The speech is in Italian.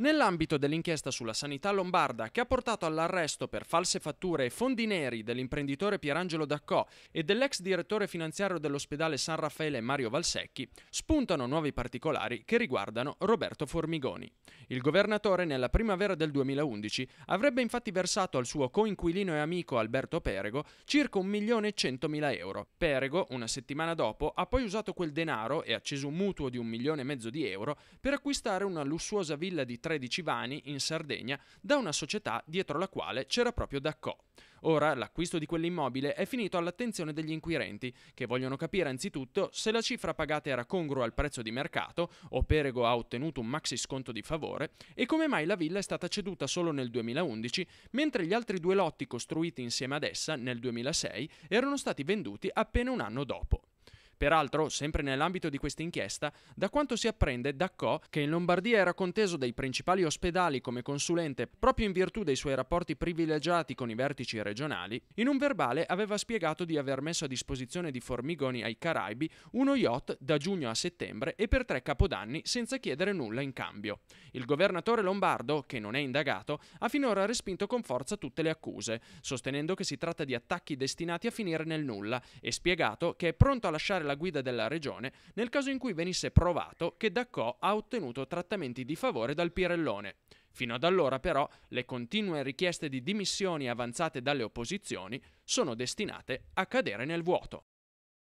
Nell'ambito dell'inchiesta sulla sanità lombarda, che ha portato all'arresto per false fatture e fondi neri dell'imprenditore Pierangelo Daccò e dell'ex direttore finanziario dell'ospedale San Raffaele Mario Valsecchi, spuntano nuovi particolari che riguardano Roberto Formigoni. Il governatore, nella primavera del 2011, avrebbe infatti versato al suo coinquilino e amico Alberto Perego circa 1.100.000 euro. Perego, una settimana dopo, ha poi usato quel denaro e acceso un mutuo di un milione e mezzo di euro per acquistare una lussuosa villa di 3 13 vani in Sardegna da una società dietro la quale c'era proprio Dacco. Ora l'acquisto di quell'immobile è finito all'attenzione degli inquirenti, che vogliono capire anzitutto se la cifra pagata era congrua al prezzo di mercato, o Perego ha ottenuto un maxi sconto di favore, e come mai la villa è stata ceduta solo nel 2011, mentre gli altri due lotti costruiti insieme ad essa nel 2006 erano stati venduti appena un anno dopo. Peraltro, sempre nell'ambito di questa inchiesta, da quanto si apprende da che in Lombardia era conteso dai principali ospedali come consulente proprio in virtù dei suoi rapporti privilegiati con i vertici regionali, in un verbale aveva spiegato di aver messo a disposizione di Formigoni ai Caraibi uno yacht da giugno a settembre e per tre capodanni senza chiedere nulla in cambio. Il governatore lombardo, che non è indagato, ha finora respinto con forza tutte le accuse, sostenendo che si tratta di attacchi destinati a finire nel nulla e spiegato che è pronto a lasciare la alla guida della regione nel caso in cui venisse provato che Dacò ha ottenuto trattamenti di favore dal Pirellone. Fino ad allora però le continue richieste di dimissioni avanzate dalle opposizioni sono destinate a cadere nel vuoto.